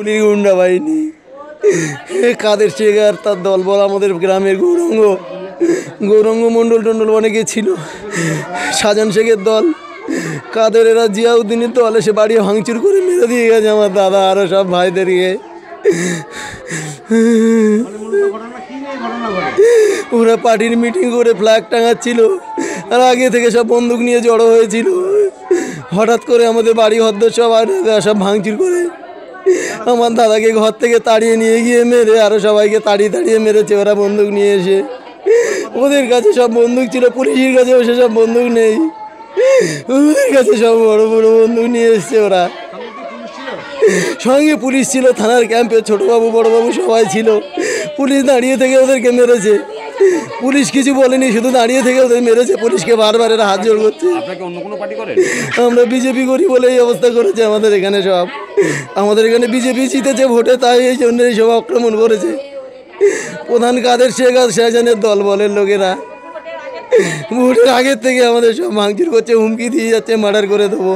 উনির গুন্ডা বাহিনী কাদের আর তার দলবল আমাদের গ্রামের গৌরঙ্গ গৌরঙ্গ মণ্ডল টণ্ডল অনেকে ছিল সাজান শেখের দল কাদের এরা জিয়াউদ্দিনের দল এসে বাড়ি ভাঙচুর করে মেরে দিয়ে গেছে আমার দাদা আরও সব ভাইদেরকে ইয়ে। ওরা পার্টির মিটিং করে ফ্ল্যাগ টাঙাচ্ছিল আর আগে থেকে সব বন্দুক নিয়ে জড়ো হয়েছিল হঠাৎ করে আমাদের বাড়ি হদ্দ সব আর সব ভাঙচুর করে আমার দাদাকে ঘর থেকে তাড়িয়ে নিয়ে গিয়ে মেরে আরও সবাইকে তাড়িয়ে তাড়িয়ে মেরেছে ওরা বন্দুক নিয়ে এসে ওদের কাছে সব বন্দুক ছিল পুলিশের কাছে ওসে সব বন্দুক নেই ওদের কাছে সব বড় বড় বন্দুক নিয়ে এসছে ওরা সঙ্গে পুলিশ ছিল থানার ক্যাম্পে ছোটোবাবু বড়বাবু সবাই ছিল পুলিশ দাঁড়িয়ে থেকে ওদেরকে মেরেছে পুলিশ কিছু বলেনি শুধু দাঁড়িয়ে থেকে ওদের মেরেছে পুলিশকে বারবার এরা হাত জোর করছে আমরা বিজেপি করি বলে এই অবস্থা করেছে আমাদের এখানে সব আমাদের এখানে বিজেপি জিতেছে ভোটে তাই এই জন্য এইসব আক্রমণ করেছে প্রধান কাদের শেখ আর শেজানের দল বলের লোকেরা ভোটের আগের থেকে আমাদের সব ভাঙচুর করছে হুমকি দিয়ে যাচ্ছে মার্ডার করে দেবো